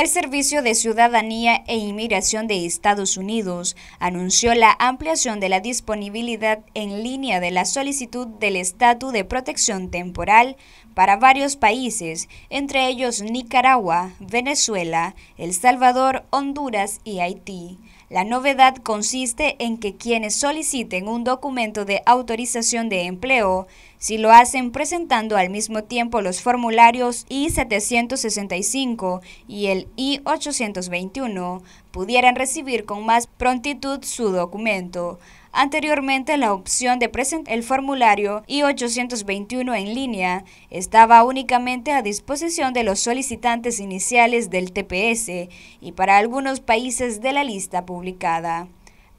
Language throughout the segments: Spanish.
El Servicio de Ciudadanía e Inmigración de Estados Unidos anunció la ampliación de la disponibilidad en línea de la solicitud del Estatuto de protección temporal para varios países, entre ellos Nicaragua, Venezuela, El Salvador, Honduras y Haití. La novedad consiste en que quienes soliciten un documento de autorización de empleo, si lo hacen presentando al mismo tiempo los formularios I-765 y el I-821, pudieran recibir con más prontitud su documento. Anteriormente, la opción de presentar el formulario I-821 en línea estaba únicamente a disposición de los solicitantes iniciales del TPS y para algunos países de la lista publicada.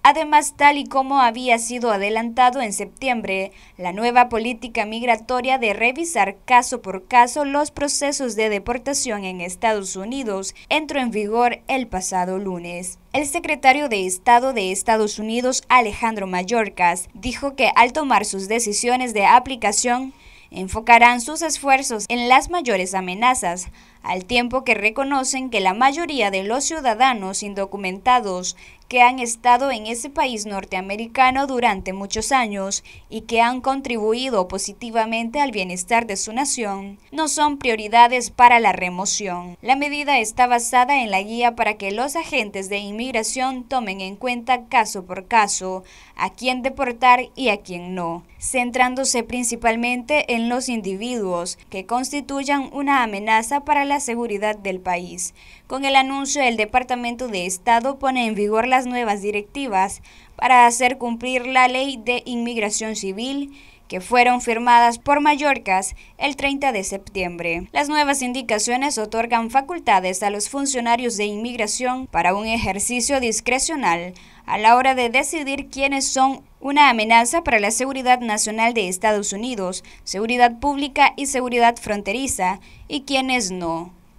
Además, tal y como había sido adelantado en septiembre, la nueva política migratoria de revisar caso por caso los procesos de deportación en Estados Unidos entró en vigor el pasado lunes. El secretario de Estado de Estados Unidos, Alejandro Mayorkas, dijo que al tomar sus decisiones de aplicación, enfocarán sus esfuerzos en las mayores amenazas, al tiempo que reconocen que la mayoría de los ciudadanos indocumentados que han estado en ese país norteamericano durante muchos años y que han contribuido positivamente al bienestar de su nación, no son prioridades para la remoción. La medida está basada en la guía para que los agentes de inmigración tomen en cuenta caso por caso a quién deportar y a quién no, centrándose principalmente en los individuos que constituyan una amenaza para la seguridad del país con el anuncio, el Departamento de Estado pone en vigor las nuevas directivas para hacer cumplir la ley de inmigración civil que fueron firmadas por Mallorcas el 30 de septiembre. Las nuevas indicaciones otorgan facultades a los funcionarios de inmigración para un ejercicio discrecional a la hora de decidir quiénes son una amenaza para la seguridad nacional de Estados Unidos, seguridad pública y seguridad fronteriza, y quiénes no.